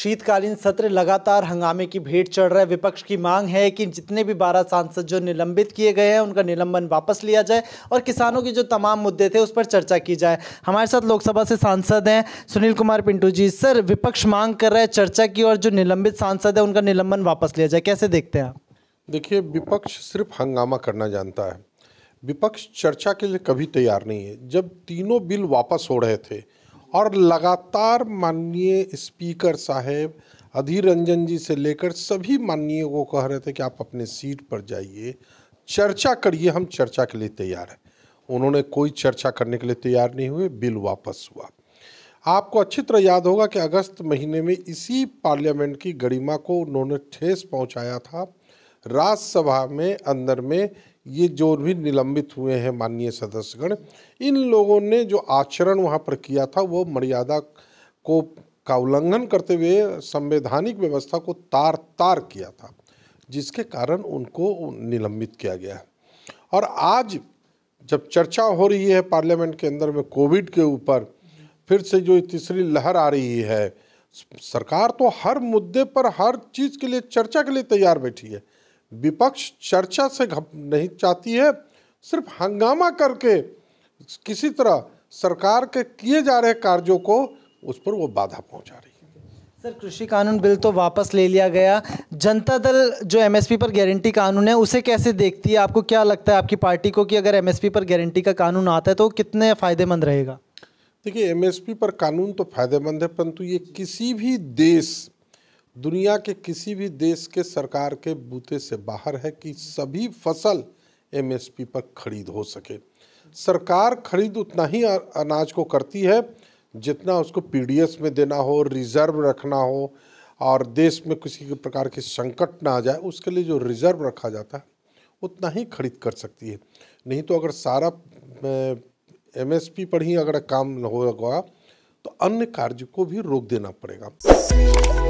शीतकालीन सत्र लगातार हंगामे की भेंट चढ़ रहा है विपक्ष की मांग है कि जितने भी बारह सांसद जो निलंबित किए गए हैं उनका निलंबन वापस लिया जाए और किसानों के जो तमाम मुद्दे थे उस पर चर्चा की जाए हमारे साथ लोकसभा से सांसद हैं सुनील कुमार पिंटू जी सर विपक्ष मांग कर रहा है चर्चा की और जो निलंबित सांसद है उनका निलंबन वापस लिया जाए कैसे देखते हैं आप देखिए विपक्ष सिर्फ हंगामा करना जानता है विपक्ष चर्चा के लिए कभी तैयार नहीं है जब तीनों बिल वापस हो रहे थे और लगातार माननीय स्पीकर साहेब अधीर रंजन जी से लेकर सभी माननीय को कह रहे थे कि आप अपने सीट पर जाइए चर्चा करिए हम चर्चा के लिए तैयार हैं उन्होंने कोई चर्चा करने के लिए तैयार नहीं हुए बिल वापस हुआ आपको अच्छी तरह याद होगा कि अगस्त महीने में इसी पार्लियामेंट की गरिमा को उन्होंने ठेस पहुंचाया था राज्यसभा में अंदर में ये जो भी निलंबित हुए हैं माननीय सदस्यगण इन लोगों ने जो आचरण वहाँ पर किया था वो मर्यादा को का उल्लंघन करते हुए संवैधानिक व्यवस्था को तार तार किया था जिसके कारण उनको निलंबित किया गया है और आज जब चर्चा हो रही है पार्लियामेंट के अंदर में कोविड के ऊपर फिर से जो तीसरी लहर आ रही है सरकार तो हर मुद्दे पर हर चीज़ के लिए चर्चा के लिए तैयार बैठी है विपक्ष चर्चा से नहीं चाहती है सिर्फ हंगामा करके किसी तरह सरकार के किए जा रहे कार्यों को उस पर वो बाधा पहुंचा रही है सर कृषि कानून बिल तो वापस ले लिया गया जनता दल जो एमएसपी पर गारंटी कानून है उसे कैसे देखती है आपको क्या लगता है आपकी पार्टी को कि अगर एमएसपी पर गारंटी का कानून आता है तो कितने फ़ायदेमंद रहेगा देखिए एमएसपी पर कानून तो फ़ायदेमंद है परंतु ये किसी भी देश दुनिया के किसी भी देश के सरकार के बूते से बाहर है कि सभी फसल एमएसपी पर खरीद हो सके सरकार खरीद उतना ही अनाज को करती है जितना उसको पीडीएस में देना हो रिजर्व रखना हो और देश में किसी के प्रकार के संकट ना आ जाए उसके लिए जो रिजर्व रखा जाता है उतना ही खरीद कर सकती है नहीं तो अगर सारा एमएसपी पर ही अगर काम होगा तो अन्य कार्य को भी रोक देना पड़ेगा